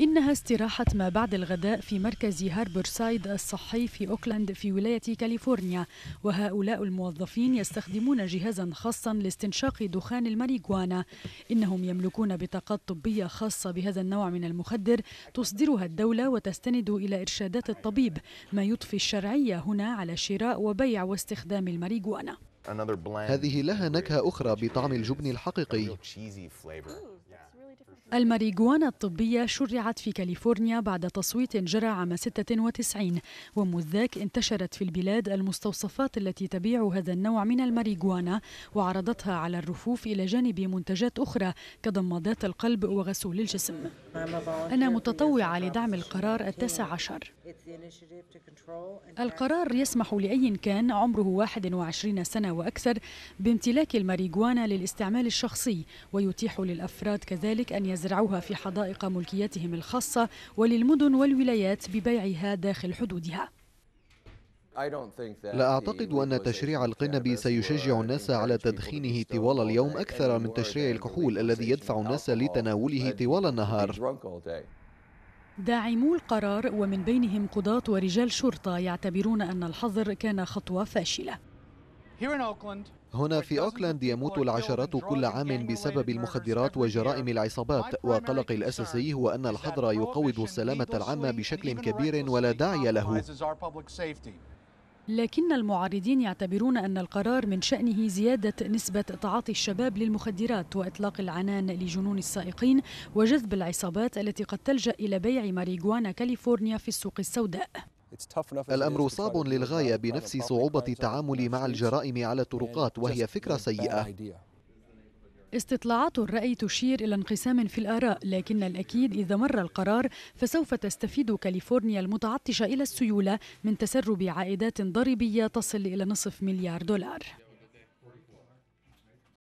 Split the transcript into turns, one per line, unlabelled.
إنها استراحة ما بعد الغداء في مركز سايد الصحي في أوكلاند في ولاية كاليفورنيا وهؤلاء الموظفين يستخدمون جهازا خاصا لاستنشاق دخان الماريجوانا إنهم يملكون بطاقات طبية خاصة بهذا النوع من المخدر تصدرها الدولة وتستند إلى إرشادات الطبيب ما يضفي الشرعية هنا على شراء وبيع واستخدام الماريجوانا
هذه لها نكهة أخرى بطعم الجبن الحقيقي
الماريجوانا الطبية شرعت في كاليفورنيا بعد تصويت جرى عام 96 ومذ ذاك انتشرت في البلاد المستوصفات التي تبيع هذا النوع من الماريجوانا وعرضتها على الرفوف إلى جانب منتجات أخرى كضمادات القلب وغسول الجسم أنا متطوعة لدعم القرار التاسع عشر القرار يسمح لأي كان عمره 21 سنة وأكثر بامتلاك الماريجوانا للاستعمال الشخصي ويتيح للأفراد كذلك أن يزرعوها في حدائق ملكيتهم الخاصة وللمدن والولايات ببيعها داخل حدودها
لا أعتقد أن تشريع القنب سيشجع الناس على تدخينه طوال اليوم أكثر من تشريع الكحول الذي يدفع الناس لتناوله طوال النهار
داعمو القرار ومن بينهم قضاة ورجال شرطة يعتبرون أن الحظر كان خطوة فاشلة
هنا في أوكلاند يموت العشرات كل عام بسبب المخدرات وجرائم العصابات وقلقي الأساسي هو أن الحظر يقوض السلامة العامة بشكل كبير ولا داعي له
لكن المعارضين يعتبرون أن القرار من شأنه زيادة نسبة تعاطي الشباب للمخدرات وإطلاق العنان لجنون السائقين وجذب العصابات التي قد تلجأ إلى بيع ماريجوانا كاليفورنيا في السوق السوداء
الأمر صعب للغاية بنفس صعوبة التعامل مع الجرائم على الطرقات وهي فكرة سيئة
استطلاعات الرأي تشير إلى انقسام في الآراء لكن الأكيد إذا مر القرار فسوف تستفيد كاليفورنيا المتعطشة إلى السيولة من تسرب عائدات ضريبية تصل إلى نصف مليار دولار